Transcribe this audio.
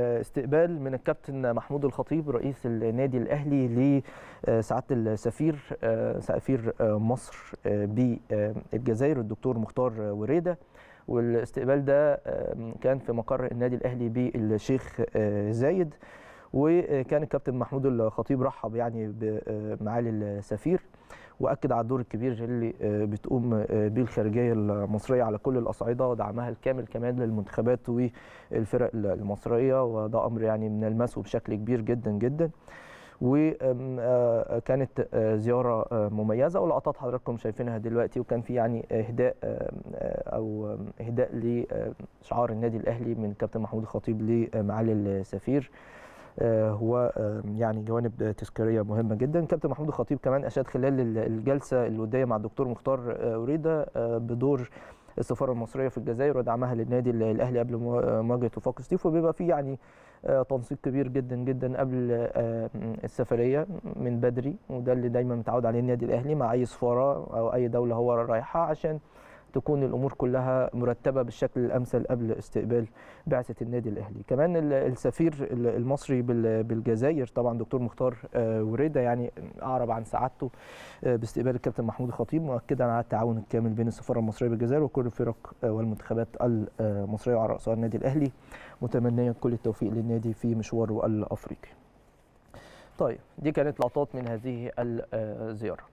استقبال من الكابتن محمود الخطيب رئيس النادي الاهلي لسعاده آه، السفير آه، سفير آه، مصر بالجزائر الدكتور مختار وريده والاستقبال ده كان في مقر النادي الاهلي بالشيخ زايد وكان الكابتن محمود الخطيب رحب يعني بمعالي السفير واكد على الدور الكبير اللي آه، بتقوم به آه، الخارجيه المصريه على كل الاصعده ودعمها الكامل كمان للمنتخبات والفرق المصريه وده امر يعني بنلمسه بشكل كبير جدا جدا وكانت آه، زياره مميزه ولقطات حضراتكم شايفينها دلوقتي وكان في يعني اهداء او اهداء لشعار النادي الاهلي من كابتن محمود الخطيب لمعالي السفير آه، هو آه، يعني جوانب تذكاريه مهمه جدا كابتن محمود الخطيب كمان اشاد خلال الجلسه الوديه مع الدكتور مختار وريده آه، بدور السفاره المصريه في الجزائر ودعمها للنادي الاهلي قبل مواجهه وفاق ستيف وبيبقى في يعني تنسيق كبير جدا جدا قبل السفريه من بدري وده اللي دايما متعود عليه النادي الاهلي مع اي سفاره او اي دوله هو رايحها عشان تكون الامور كلها مرتبه بالشكل الامثل قبل استقبال بعثه النادي الاهلي كمان السفير المصري بالجزائر طبعا دكتور مختار آه، وريده يعني اعرب عن سعادته آه، باستقبال الكابتن محمود الخطيب مؤكدا على التعاون الكامل بين السفاره المصريه بالجزائر وكل الفرق آه، والمنتخبات المصريه وعلى راسها النادي الاهلي متمنيا كل التوفيق للنادي في مشواره الافريقي طيب دي كانت لقطات من هذه الزياره